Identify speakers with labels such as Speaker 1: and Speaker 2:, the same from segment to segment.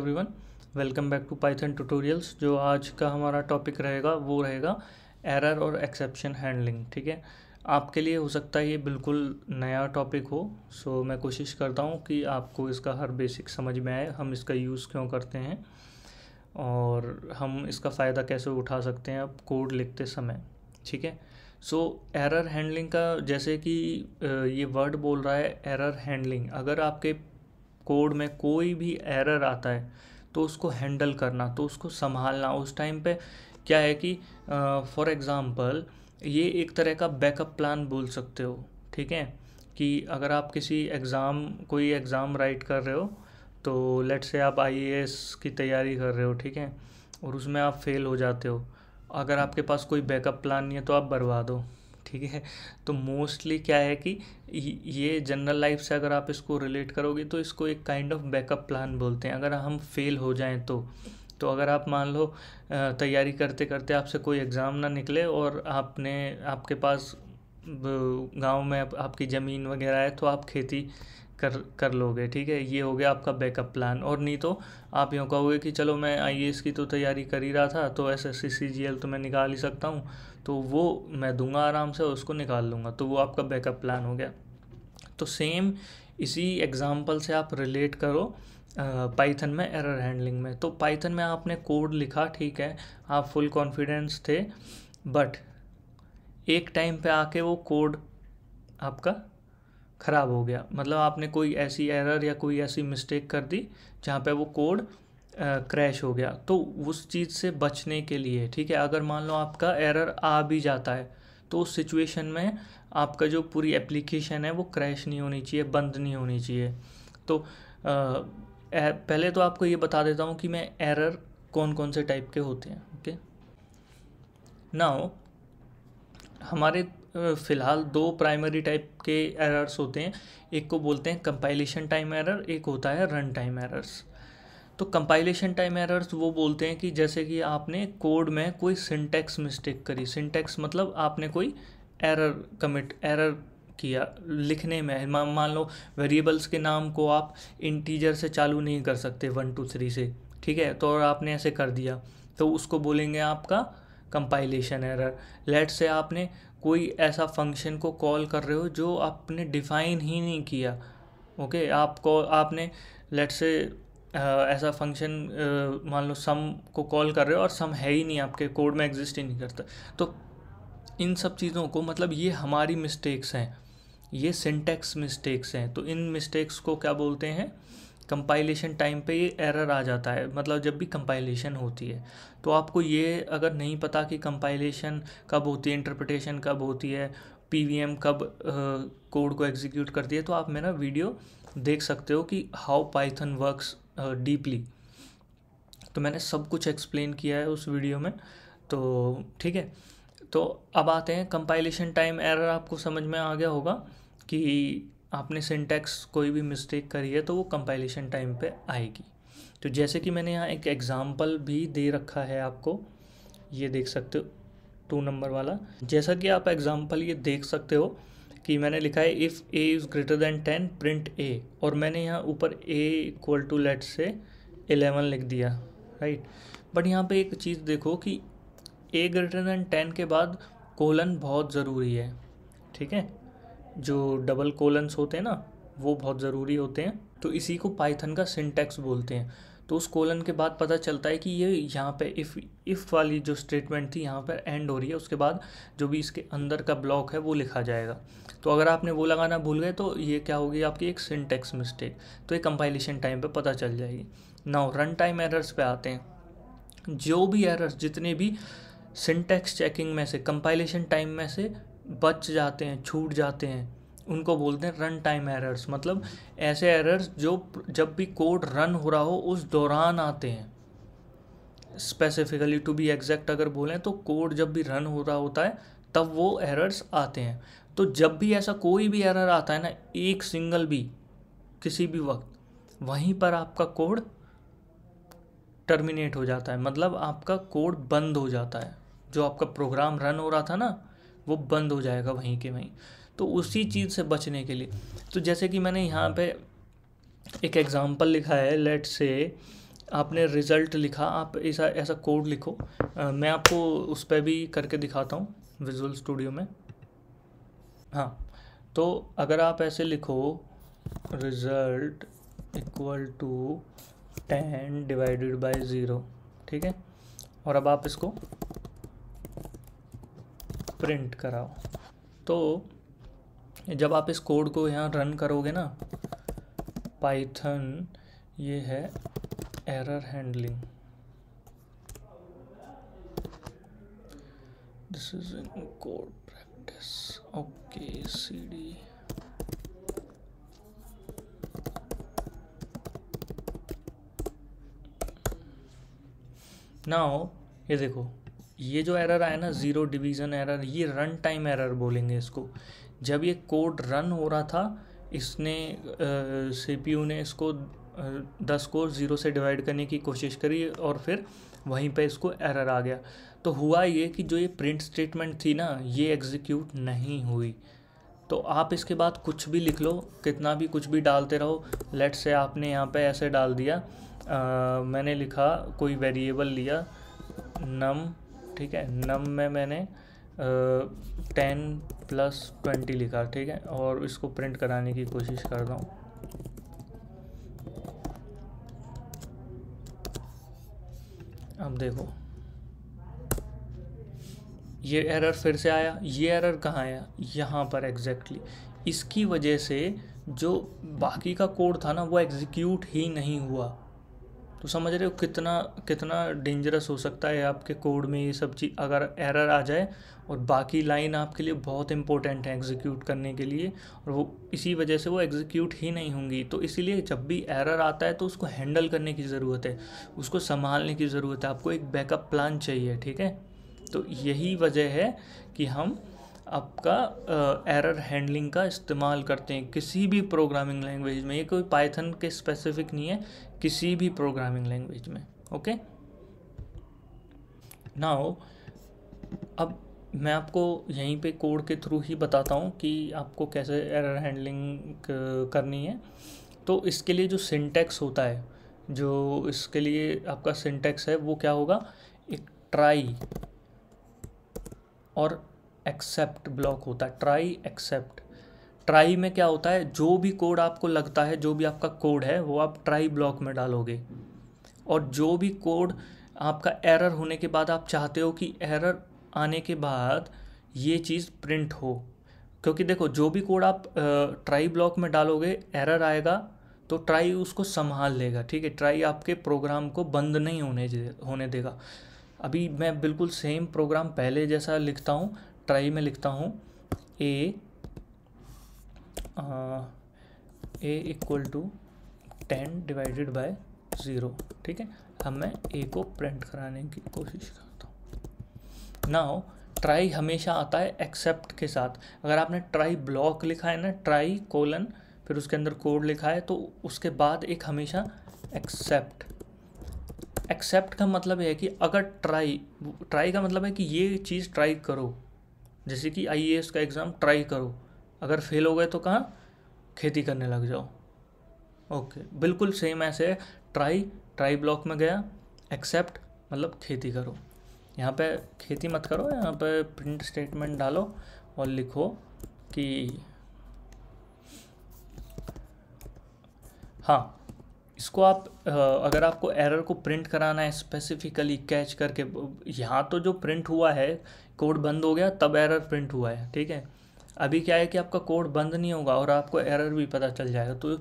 Speaker 1: Everyone welcome back to Python tutorials जो आज का हमारा टॉपिक रहेगा वो रहेगा एरर और एक्सेप्शन हैंडलिंग ठीक है आपके लिए हो सकता है ये बिल्कुल नया टॉपिक हो सो मैं कोशिश करता हूँ कि आपको इसका हर बेसिक समझ में आए हम इसका यूज़ क्यों करते हैं और हम इसका फ़ायदा कैसे उठा सकते हैं अब कोड लिखते समय ठीक है सो एरर हैंडलिंग का जैसे कि ये वर्ड बोल रहा है एरर हैंडलिंग अगर आपके कोड में कोई भी एरर आता है तो उसको हैंडल करना तो उसको संभालना उस टाइम पे क्या है कि फॉर uh, एग्ज़ाम्पल ये एक तरह का बैकअप प्लान बोल सकते हो ठीक है कि अगर आप किसी एग्ज़ाम कोई एग्ज़ाम राइट कर रहे हो तो लेट से आप आई की तैयारी कर रहे हो ठीक है और उसमें आप फेल हो जाते हो अगर आपके पास कोई बैकअप प्लान नहीं है तो आप बर्बाद हो ठीक है तो मोस्टली क्या है कि ये जनरल लाइफ से अगर आप इसको रिलेट करोगे तो इसको एक काइंड ऑफ बैकअप प्लान बोलते हैं अगर हम फेल हो जाएं तो तो अगर आप मान लो तैयारी करते करते आपसे कोई एग्ज़ाम ना निकले और आपने आपके पास गांव में आपकी ज़मीन वगैरह है तो आप खेती कर कर लोगे ठीक है ये हो गया आपका बैकअप प्लान और नहीं तो आप यूँ कहोगे कि चलो मैं आई की तो तैयारी कर ही रहा था तो एस एस सी तो मैं निकाल ही सकता हूँ तो वो मैं दूंगा आराम से उसको निकाल लूँगा तो वो आपका बैकअप प्लान हो गया तो सेम इसी एग्ज़ाम्पल से आप रिलेट करो पाइथन में एरर हैंडलिंग में तो पाइथन में आपने कोड लिखा ठीक है आप फुल कॉन्फिडेंस थे बट एक टाइम पे आके वो कोड आपका ख़राब हो गया मतलब आपने कोई ऐसी एरर या कोई ऐसी मिस्टेक कर दी जहाँ पे वो कोड क्रैश हो गया तो उस चीज़ से बचने के लिए ठीक है अगर मान लो आपका एरर आ भी जाता है तो उस सिचुएशन में आपका जो पूरी एप्लीकेशन है वो क्रैश नहीं होनी चाहिए बंद नहीं होनी चाहिए तो आ, ए, पहले तो आपको ये बता देता हूँ कि मैं एरर कौन कौन से टाइप के होते हैं ओके नाउ हमारे फ़िलहाल दो प्राइमरी टाइप के एरर्स होते हैं एक को बोलते हैं कंपाइलेशन टाइम एरर एक होता है रन टाइम एरर्स तो कंपाइलेशन टाइम एरर्स वो बोलते हैं कि जैसे कि आपने कोड में कोई सिंटेक्स मिस्टेक करी सिंटेक्स मतलब आपने कोई एरर कमिट एरर किया लिखने में मान लो वेरिएबल्स के नाम को आप इंटीजर से चालू नहीं कर सकते वन टू थ्री से ठीक है तो और आपने ऐसे कर दिया तो उसको बोलेंगे आपका कंपाइलेशन एरर लेट से आपने कोई ऐसा फंक्शन को कॉल कर रहे हो जो आपने डिफाइन ही नहीं किया ओके आपको आपने लेट से ऐसा फंक्शन मान लो सम को कॉल कर रहे हो और सम है ही नहीं आपके कोड में एग्जिस्ट ही नहीं करता तो इन सब चीज़ों को मतलब ये हमारी मिस्टेक्स हैं ये सिंटेक्स मिस्टेक्स हैं तो इन मिस्टेक्स को क्या बोलते हैं कंपाइलेशन टाइम पे ये एरर आ जाता है मतलब जब भी कंपाइलेशन होती है तो आपको ये अगर नहीं पता कि कंपाइलेशन कब होती है इंटरप्रटेशन कब होती है पी कब कोड को एग्जीक्यूट करती है तो आप मेरा वीडियो देख सकते हो कि हाउ पाइथन वर्क्स डीपली तो मैंने सब कुछ एक्सप्लेन किया है उस वीडियो में तो ठीक है तो अब आते हैं कंपाइलेशन टाइम एरर आपको समझ में आ गया होगा कि आपने सिंटैक्स कोई भी मिस्टेक करी है तो वो कंपाइलेशन टाइम पे आएगी तो जैसे कि मैंने यहाँ एक एग्ज़ाम्पल भी दे रखा है आपको ये देख सकते हो टू नंबर वाला जैसा कि आप एग्ज़ाम्पल ये देख सकते हो कि मैंने लिखा है if A is greater than ten print A और मैंने यहाँ ऊपर A equal to let's say eleven लिख दिया राइट बट यहाँ पे एक चीज़ देखो कि ए ग्रेटर देन टेन के बाद कोलन बहुत ज़रूरी है ठीक है जो डबल कोलन्स होते हैं ना वो बहुत ज़रूरी होते हैं तो इसी को पाइथन का सिंटेक्स बोलते हैं तो उस कोलन के बाद पता चलता है कि ये यहाँ पे इफ़ इफ़ वाली जो स्टेटमेंट थी यहाँ पर एंड हो रही है उसके बाद जो भी इसके अंदर का ब्लॉक है वो लिखा जाएगा तो अगर आपने वो लगाना भूल गए तो ये क्या होगी आपकी एक सिंटेक्स मिस्टेक तो ये कंपाइलेशन टाइम पे पता चल जाएगी नाउ रन टाइम एरर्स पे आते हैं जो भी एरर्स जितने भी सिंटेक्स चेकिंग में से कंपाइलेशन टाइम में से बच जाते हैं छूट जाते हैं उनको बोलते हैं रन टाइम एरर्स मतलब ऐसे एरर्स जो जब भी कोड रन हो रहा हो उस दौरान आते हैं स्पेसिफिकली टू बी एग्जैक्ट अगर बोलें तो कोड जब भी रन हो रहा होता है तब वो एरर्स आते हैं तो जब भी ऐसा कोई भी एरर आता है ना एक सिंगल भी किसी भी वक्त वहीं पर आपका कोड टर्मिनेट हो जाता है मतलब आपका कोड बंद हो जाता है जो आपका प्रोग्राम रन हो रहा था ना वो बंद हो जाएगा वहीं के वहीं तो उसी चीज़ से बचने के लिए तो जैसे कि मैंने यहाँ पे एक एग्ज़ाम्पल लिखा है लेट से आपने रिज़ल्ट लिखा आप ऐसा ऐसा कोड लिखो आ, मैं आपको उस पर भी करके दिखाता हूँ विजुअल स्टूडियो में हाँ तो अगर आप ऐसे लिखो result equal to ten divided by zero ठीक है और अब आप इसको प्रिंट कराओ तो जब आप इस कोड को यहाँ रन करोगे ना पाइथन ये है error handling this is in code practice okay C D now ये देखो ये जो एरर आया ना ज़ीरो डिवीज़न एरर ये रन टाइम एरर बोलेंगे इसको जब ये कोड रन हो रहा था इसने सीपीयू ने इसको दस को ज़ीरो से डिवाइड करने की कोशिश करी और फिर वहीं पे इसको एरर आ गया तो हुआ ये कि जो ये प्रिंट स्टेटमेंट थी ना ये एग्जीक्यूट नहीं हुई तो आप इसके बाद कुछ भी लिख लो कितना भी कुछ भी डालते रहो लेट से आपने यहाँ पे ऐसे डाल दिया आ, मैंने लिखा कोई वेरिएबल लिया नम ठीक है नम में मैंने टेन प्लस ट्वेंटी लिखा ठीक है और इसको प्रिंट कराने की कोशिश कर रहा हूँ अब देखो ये एरर फिर से आया ये एरर कहाँ आया यहाँ पर एग्जैक्टली exactly. इसकी वजह से जो बाकी का कोड था ना वो एग्जीक्यूट ही नहीं हुआ तो समझ रहे हो कितना कितना डेंजरस हो सकता है आपके कोड में ये सब चीज़ अगर एरर आ जाए और बाकी लाइन आपके लिए बहुत इंपॉर्टेंट है एग्जीक्यूट करने के लिए और वो इसी वजह से वो एग्जीक्यूट ही नहीं होंगी तो इसीलिए जब भी एरर आता है तो उसको हैंडल करने की ज़रूरत है उसको संभालने की ज़रूरत है आपको एक बैकअप प्लान चाहिए ठीक है तो यही वजह है कि हम आपका एरर हैंडलिंग का इस्तेमाल करते हैं किसी भी प्रोग्रामिंग लैंग्वेज में ये कोई पाइथन के स्पेसिफिक नहीं है किसी भी प्रोग्रामिंग लैंग्वेज में ओके नाउ अब मैं आपको यहीं पे कोड के थ्रू ही बताता हूँ कि आपको कैसे एरर हैंडलिंग करनी है तो इसके लिए जो सिंटेक्स होता है जो इसके लिए आपका सिंटेक्स है वो क्या होगा एक ट्राई और एक्सेप्ट ब्लॉक होता है ट्राई एक्सेप्ट ट्राई में क्या होता है जो भी कोड आपको लगता है जो भी आपका कोड है वो आप ट्राई ब्लॉक में डालोगे और जो भी कोड आपका एरर होने के बाद आप चाहते हो कि एरर आने के बाद ये चीज़ प्रिंट हो क्योंकि देखो जो भी कोड आप ट्राई ब्लॉक में डालोगे एरर आएगा तो ट्राई उसको संभाल लेगा ठीक है ट्राई आपके प्रोग्राम को बंद नहीं होने होने देगा अभी मैं बिल्कुल सेम प्रोग्राम पहले जैसा लिखता हूँ ट्राई में लिखता हूँ a equal to ten divided by zero ठीक है अब मैं ए को प्रिंट कराने की कोशिश करता हूँ नाउ ट्राई हमेशा आता है एक्सेप्ट के साथ अगर आपने ट्राई ब्लॉक लिखा है ना ट्राई कोलन फिर उसके अंदर कोड लिखा है तो उसके बाद एक हमेशा एक्सेप्ट एक्सेप्ट का मतलब है कि अगर ट्राई ट्राई का मतलब है कि ये चीज़ ट्राई करो जैसे कि आई का एग्ज़ाम ट्राई करो अगर फेल हो गए तो कहाँ खेती करने लग जाओ ओके बिल्कुल सेम ऐसे ट्राई ट्राई ब्लॉक में गया एक्सेप्ट मतलब खेती करो यहाँ पे खेती मत करो यहाँ पे प्रिंट स्टेटमेंट डालो और लिखो कि हाँ इसको आप अगर आपको एरर को प्रिंट कराना है स्पेसिफिकली कैच करके यहाँ तो जो प्रिंट हुआ है कोड बंद हो गया तब एरर प्रिंट हुआ है ठीक है अभी क्या है कि आपका कोड बंद नहीं होगा और आपको एरर भी पता चल जाएगा तो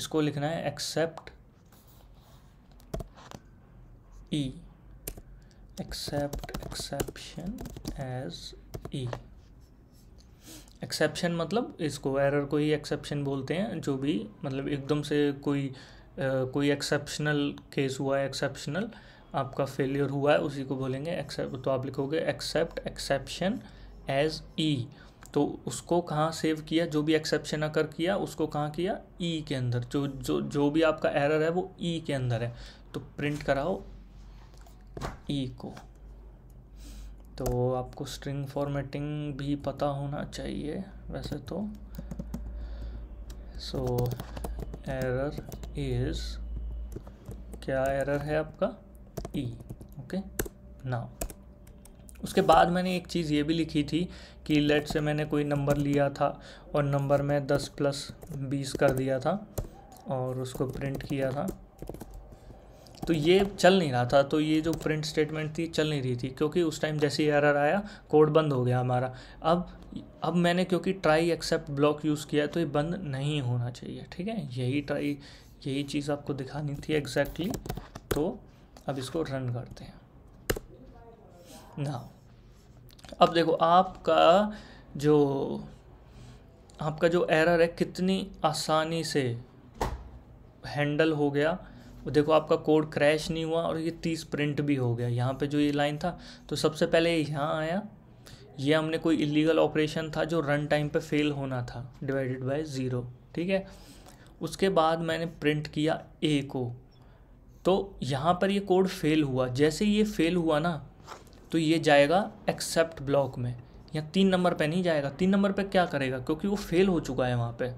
Speaker 1: इसको लिखना है except e except exception as e exception मतलब इसको एरर को ही एक्सेप्शन बोलते हैं जो भी मतलब एकदम से कोई कोई एक्सेप्शनल केस हुआ है एक्सेप्शनल आपका फेलियर हुआ है उसी को बोलेंगे एक्सेप्ट तो आप लिखोगे एक्सेप्ट एक्सेप्शन एज ई तो उसको कहाँ सेव किया जो भी एक्सेप्शन आकर किया उसको कहाँ किया ई e के अंदर जो जो जो भी आपका एरर है वो ई e के अंदर है तो प्रिंट कराओ ई e को तो आपको स्ट्रिंग फॉर्मेटिंग भी पता होना चाहिए वैसे तो सो एरर इज क्या एरर है आपका ई ओके ना उसके बाद मैंने एक चीज़ ये भी लिखी थी कि लेट से मैंने कोई नंबर लिया था और नंबर में 10 प्लस 20 कर दिया था और उसको प्रिंट किया था तो ये चल नहीं रहा था तो ये जो प्रिंट स्टेटमेंट थी चल नहीं रही थी क्योंकि उस टाइम जैसे ही एरर आया कोड बंद हो गया हमारा अब अब मैंने क्योंकि ट्राई एक्सेप्ट ब्लॉक यूज़ किया तो ये बंद नहीं होना चाहिए ठीक है यही ट्राई यही चीज़ आपको दिखानी थी एग्जैक्टली exactly. तो अब इसको रन करते हैं ना अब देखो आपका जो आपका जो एरर है कितनी आसानी से हैंडल हो गया देखो आपका कोड क्रैश नहीं हुआ और ये तीस प्रिंट भी हो गया यहाँ पे जो ये लाइन था तो सबसे पहले यहाँ आया ये हमने कोई इलीगल ऑपरेशन था जो रन टाइम पे फेल होना था डिवाइडेड बाय ज़ीरो ठीक है उसके बाद मैंने प्रिंट किया ए को तो यहाँ पर ये कोड फेल हुआ जैसे ये फेल हुआ ना तो ये जाएगा एक्सेप्ट ब्लॉक में या तीन नंबर पे नहीं जाएगा तीन नंबर पे क्या करेगा क्योंकि वो फेल हो चुका है वहाँ पे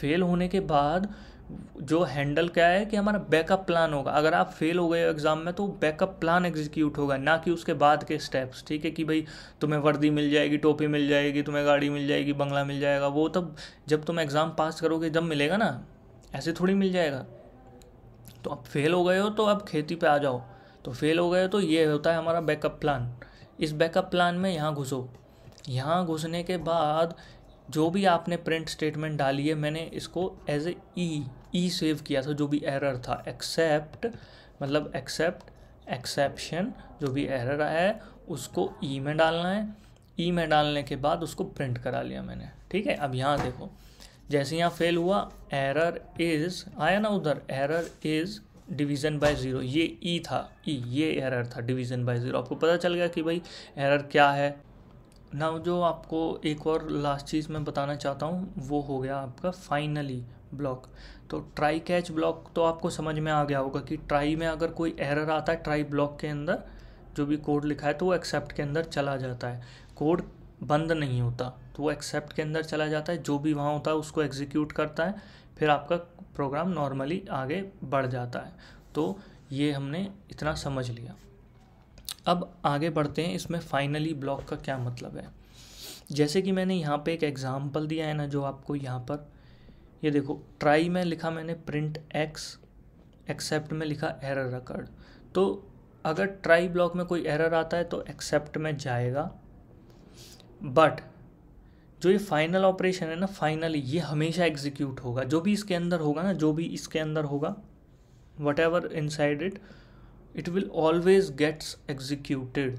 Speaker 1: फेल होने के बाद जो हैंडल क्या है कि हमारा बैकअप प्लान होगा अगर आप फेल हो गए हो एग्ज़ाम में तो बैकअप प्लान एग्जीक्यूट होगा ना कि उसके बाद के स्टेप्स ठीक है कि भाई तुम्हें वर्दी मिल जाएगी टोपी मिल जाएगी तुम्हें गाड़ी मिल जाएगी बंगला मिल जाएगा वो तब जब तुम एग्ज़ाम पास करोगे जब मिलेगा ना ऐसे थोड़ी मिल जाएगा तो अब फेल हो गए हो तो अब खेती पे आ जाओ तो फेल हो गए हो तो ये होता है हमारा बैकअप प्लान इस बैकअप प्लान में यहाँ घुसो यहाँ घुसने के बाद जो भी आपने प्रिंट स्टेटमेंट डाली है मैंने इसको as a e e e save किया था जो भी एरर था एक्सेप्ट मतलब एक्सेप्ट एक्सेप्शन जो भी एरर आया है उसको ई e में डालना है ई e में डालने के बाद उसको प्रिंट करा लिया मैंने ठीक है अब यहाँ देखो जैसे यहाँ फेल हुआ एरर इज़ आया ना उधर error is division by zero ये ई था ई ये एरर था डिवीज़न बाय ज़ीरो आपको पता चल गया कि भाई एरर क्या है ना जो आपको एक और लास्ट चीज़ मैं बताना चाहता हूँ वो हो गया आपका फाइनली ब्लॉक तो ट्राई कैच ब्लॉक तो आपको समझ में आ गया होगा कि ट्राई में अगर कोई एरर आता है ट्राई ब्लॉक के अंदर जो भी कोड लिखा है तो वो एक्सेप्ट के अंदर चला जाता है कोड बंद नहीं होता तो वो एक्सेप्ट के अंदर चला जाता है जो भी वहाँ होता है उसको एग्जीक्यूट करता है फिर आपका प्रोग्राम नॉर्मली आगे बढ़ जाता है तो ये हमने इतना समझ लिया अब आगे बढ़ते हैं इसमें फाइनली ब्लॉक का क्या मतलब है जैसे कि मैंने यहाँ पे एक एग्ज़ाम्पल दिया है ना जो आपको यहाँ पर ये देखो ट्राई में लिखा मैंने प्रिंट एक्स एक्सेप्ट में लिखा एरर अकर्ड तो अगर ट्राई ब्लॉक में कोई एरर आता है तो एक्सेप्ट में जाएगा बट जो ये फाइनल ऑपरेशन है ना फाइनली ये हमेशा एग्जीक्यूट होगा जो भी इसके अंदर होगा ना जो भी इसके अंदर होगा whatever inside it it will always gets executed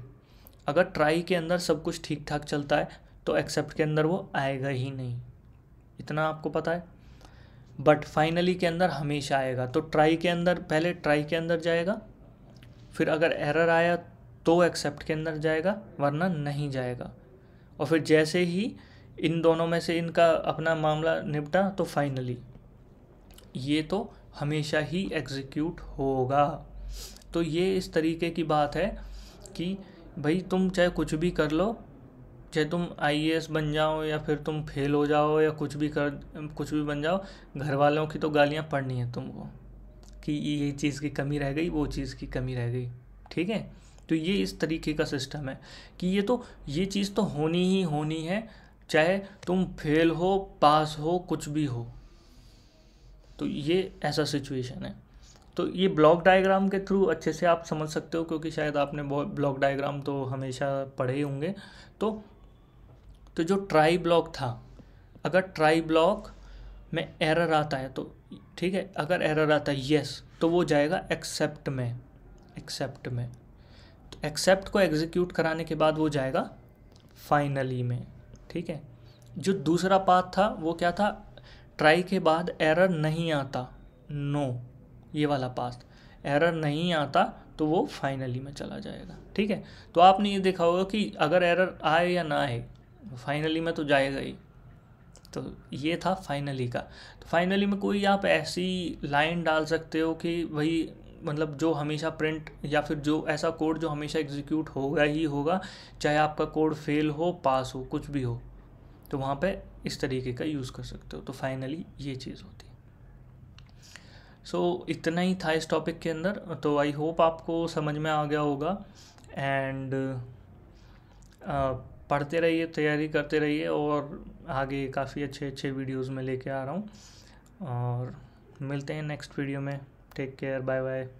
Speaker 1: अगर ट्राई के अंदर सब कुछ ठीक ठाक चलता है तो एक्सेप्ट के अंदर वो आएगा ही नहीं इतना आपको पता है बट फाइनली के अंदर हमेशा आएगा तो ट्राई के अंदर पहले ट्राई के अंदर जाएगा फिर अगर एरर आया तो एक्सेप्ट के अंदर जाएगा वरना नहीं जाएगा और फिर जैसे ही इन दोनों में से इनका अपना मामला निपटा तो फाइनली ये तो हमेशा ही एग्जीक्यूट होगा तो ये इस तरीके की बात है कि भाई तुम चाहे कुछ भी कर लो चाहे तुम आईएएस बन जाओ या फिर तुम फेल हो जाओ या कुछ भी कर कुछ भी बन जाओ घर वालों की तो गालियाँ पढ़नी है तुमको कि ये चीज़ की कमी रह गई वो चीज़ की कमी रह गई ठीक है तो ये इस तरीके का सिस्टम है कि ये तो ये चीज़ तो होनी ही होनी है चाहे तुम फेल हो पास हो कुछ भी हो तो ये ऐसा सिचुएशन है तो ये ब्लॉक डायग्राम के थ्रू अच्छे से आप समझ सकते हो क्योंकि शायद आपने ब्लॉक डायग्राम तो हमेशा पढ़े ही होंगे तो तो जो ट्राई ब्लॉक था अगर ट्राई ब्लॉक में एरर आता है तो ठीक है अगर एरर आता है येस तो वो जाएगा एक्सेप्ट में एक्सेप्ट में तो एक्सेप्ट को एग्जीक्यूट कराने के बाद वो जाएगा फाइनली में ठीक है जो दूसरा पाथ था वो क्या था ट्राई के बाद एरर नहीं आता नो no, ये वाला पाथ एरर नहीं आता तो वो फाइनली में चला जाएगा ठीक है तो आपने ये देखा होगा कि अगर एरर आए या ना आए फाइनली में तो जाएगा ही तो ये था फाइनली का तो फाइनली में कोई आप ऐसी लाइन डाल सकते हो कि भाई मतलब जो हमेशा प्रिंट या फिर जो ऐसा कोड जो हमेशा एग्जीक्यूट होगा ही होगा चाहे आपका कोड फेल हो पास हो कुछ भी हो तो वहाँ पे इस तरीके का यूज़ कर सकते हो तो फाइनली ये चीज़ होती है सो so, इतना ही था इस टॉपिक के अंदर तो आई होप आपको समझ में आ गया होगा एंड पढ़ते रहिए तैयारी करते रहिए और आगे काफ़ी अच्छे अच्छे वीडियोज़ में लेके आ रहा हूँ और मिलते हैं नेक्स्ट वीडियो में टेक केयर बाय बाय